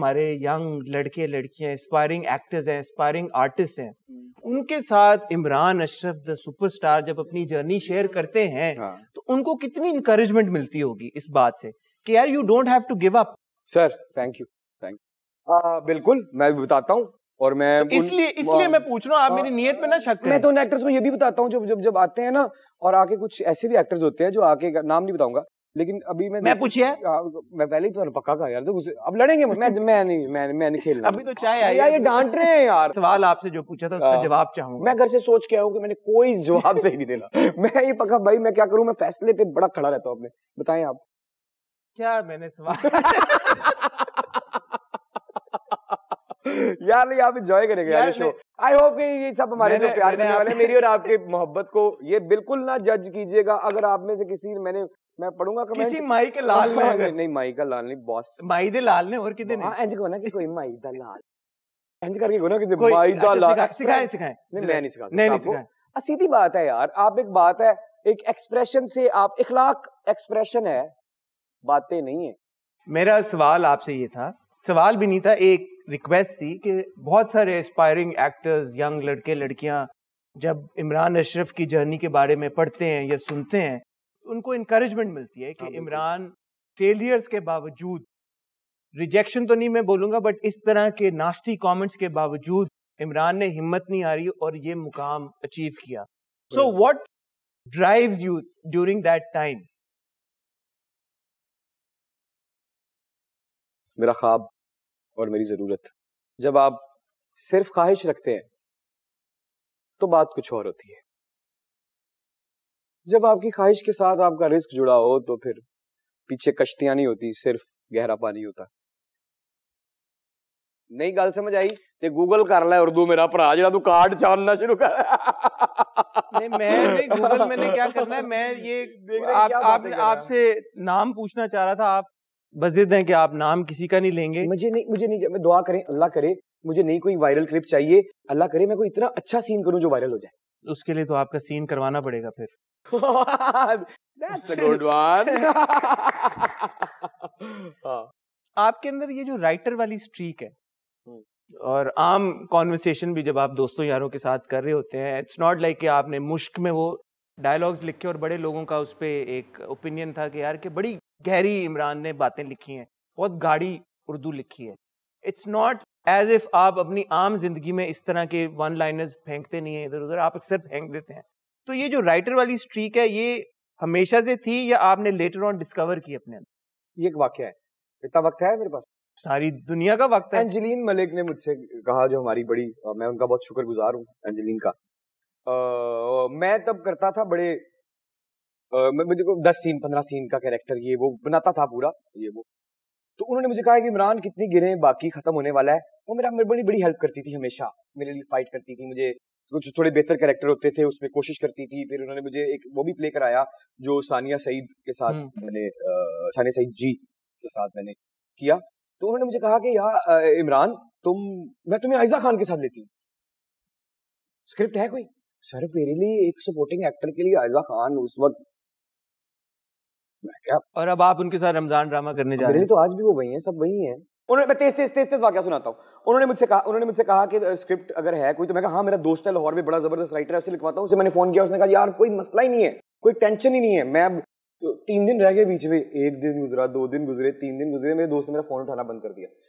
हमारे यंग लड़के लड़कियां इंस्पायरिंग एक्टर्स हैं इंस्पायरिंग आर्टिस्ट हैं हम्म। उनके साथ इमरान अशरफ द सुपरस्टार जब अपनी जर्नी शेयर करते हैं हाँ। तो उनको कितनी इंकरेजमेंट मिलती होगी इस बात से कि यार you don't have to give up sir thank you thank you बिल्कुल मैं भी बताता हूँ और मैं तो इसलिए इसलिए हाँ। मैं पूछ रहा हूँ आप हाँ। मेरी नियत में ना शक मैं तो उन एक्टर्स को ये भी बताता हूँ जब जब जब आते हैं ना और आके कुछ ऐसे भी एक्टर्स होते हैं जो आके नाम नहीं बताऊंगा लेकिन अभी मैं मैं तो- पूछिए हाँ, मैं पहले ही तुम्हारा पक्का कहा यार तो अब लड़ेंगे मैं मैं नहीं मैं मैं नहीं खेलना अभी तो चाय आई यार ये डांट रहे हैं यार सवाल आपसे जो पूछा था उसका हाँ। जवाब चाहूंगा मैं घर से सोच के आया हूँ कि मैंने कोई जवाब सही नहीं देना मैं ये पक्का भाई मैं क्या करूँ मैं फैसले पे बड़ा खड़ा रहता हूँ अपने बताएं आप क्या मैंने सवाल यार ये आप एंजॉय करेंगे यार शो आई होप कि ये सब हमारे जो प्यार करने वाले मेरी और आपके मोहब्बत को ये बिल्कुल ना जज कीजिएगा अगर आप में से किसी ने मैंने ਮੈਂ ਪੜੂੰਗਾ ਕਮੈਂਟ ਕਿਸੇ ਮਾਈ ਕੇ ਲਾਲ ਨੇ ਅਗਰ ਨਹੀਂ ਮਾਈ ਦਾ ਲਾਲ ਨਹੀਂ ਬੌਸ ਮਾਈ ਦੇ ਲਾਲ ਨੇ ਹੋਰ ਕਿਤੇ ਨਹੀਂ ਹਾਂ ਇੰਜ ਕਹੋ ਨਾ ਕਿ ਕੋਈ ਮਾਈ ਦਾ ਲਾਲ ਇੰਜ ਕਰਕੇ ਕਹੋ ਨਾ ਕਿ ਮਾਈ ਦਾ ਲਾਲ सिखाए सिखाए नहीं मैं नहीं सिखा सकता नहीं सिखा सीधी बात है यार आप एक बात है एक एक्सप्रेशन से आप اخلاق एक्सप्रेशन है बातें नहीं है मेरा सवाल आपसे ये था सवाल भी नहीं था एक रिक्वेस्ट थी कि बहुत सारे एस्पायरिंग एक्टर्स यंग लड़के लड़कियां जब इमरान अशरफ की जर्नी के बारे में पढ़ते हैं या सुनते हैं उनको इंकरेजमेंट मिलती है कि हाँ, इमरान फेलियर्स के बावजूद रिजेक्शन तो नहीं मैं बोलूंगा बट इस तरह के नास्टी कमेंट्स के बावजूद इमरान ने हिम्मत नहीं हारी और ये मुकाम अचीव किया so what drive you during that time मेरा ख्वाब और मेरी ज़रूरत जब आप सिर्फ ख्वाहिश रखते हैं तो बात कुछ और होती है जब आपकी ख्वाहिश के साथ आपका रिस्क जुड़ा हो तो फिर पीछे कश्तियां नहीं होती सिर्फ गहरा पानी होता नहीं गल समझ आई ते गूगल कर ला उर्दू मेरा भरा जरा तू कार्ड ਚਾੜਨਾ शुरू कर मैं नहीं गूगल मैंने क्या करना है मैं ये आप आप आपसे नाम पूछना चाह रहा था आप बजिद हैं कि आप नाम किसी का नहीं लेंगे मुझे नहीं मुझे नहीं मैं दुआ करें अल्लाह करे मुझे नहीं कोई वायरल क्लिप चाहिए अल्लाह करे मैं कोई इतना अच्छा सीन करूं जो वायरल हो जाए उसके लिए तो आपका सीन करवाना पड़ेगा फिर That's a good one. हाँ, आपके अंदर ये जो राइटर वाली स्ट्रीक है और आम कॉन्वर्सेशन भी जब आप दोस्तों यारों के साथ कर रहे होते हैं इट्स नॉट लाइक कि आपने मुश्क में वो डायलॉग्स लिखे और बड़े लोगों का उस पर एक ओपिनियन था कि यार के बड़ी गहरी इमरान ने बातें लिखी हैं बहुत गाढ़ी उर्दू लिखी है इट्स नॉट एज इफ आप अपनी आम जिंदगी में इस तरह के वन लाइनर्स फेंकते नहीं हैं इधर उधर आप अक्सर फेंक देते हैं तो ये जो राइटर वाली स्ट्रीक है ये हमेशा से थी या आपने लेटर ऑन डिस्कवर की अपने अंदर ये एक वाक्य है इतना वक्त है मेरे पास सारी दुनिया का वक्त है एंजेलिन मलिक ने मुझसे कहा जो हमारी बड़ी मैं उनका बहुत शुक्रगुजार हूँ एंजेलिन का आ, मैं तब करता था बड़े आ, मुझे दस सीन पंद्रह सीन का कैरेक्टर ये वो बनाता था पूरा ये वो तो उन्होंने मुझे कहा कि इमरान कितनी गिरे बाकी खत्म होने वाला है वो मेरा मेरे बड़ी बड़ी हेल्प करती थी हमेशा मेरे लिए फाइट करती थी मुझे कुछ थोड़े बेहतर करेक्टर होते थे उसमें कोशिश करती थी फिर उन्होंने मुझे एक वो भी प्ले कराया जो सानिया सईद के साथ हम्म। मैंने सानिया सईद जी के साथ मैंने किया तो उन्होंने मुझे कहा कि यार इमरान तुम मैं तुम्हें आयजा खान के साथ लेती हूँ स्क्रिप्ट है कोई सर मेरे लिए एक सपोर्टिंग एक्टर के लिए आयजा खान उस वक्त क्या और अब आप उनके साथ रमजान ड्रामा करने जा रहे हैं तो आज भी वो वही है सब वही है उन्होंने मैं तेज तेज तेज तेज वाक्य सुनाता हूँ उन्होंने मुझसे कहा उन्होंने मुझसे कहा कि स्क्रिप्ट अगर है कोई तो मैं कहा हाँ मेरा दोस्त है लाहौर में बड़ा जबरदस्त राइटर है उसे लिखवाता हूँ उसे मैंने फोन किया उसने कहा यार कोई मसला ही नहीं है कोई टेंशन ही नहीं है मैं अब तो तीन दिन रह गए बीच में एक दिन गुजरा दो दिन गुजरे तीन दिन गुजरे मेरे दोस्त ने मेरा फोन उठाना बंद कर दिया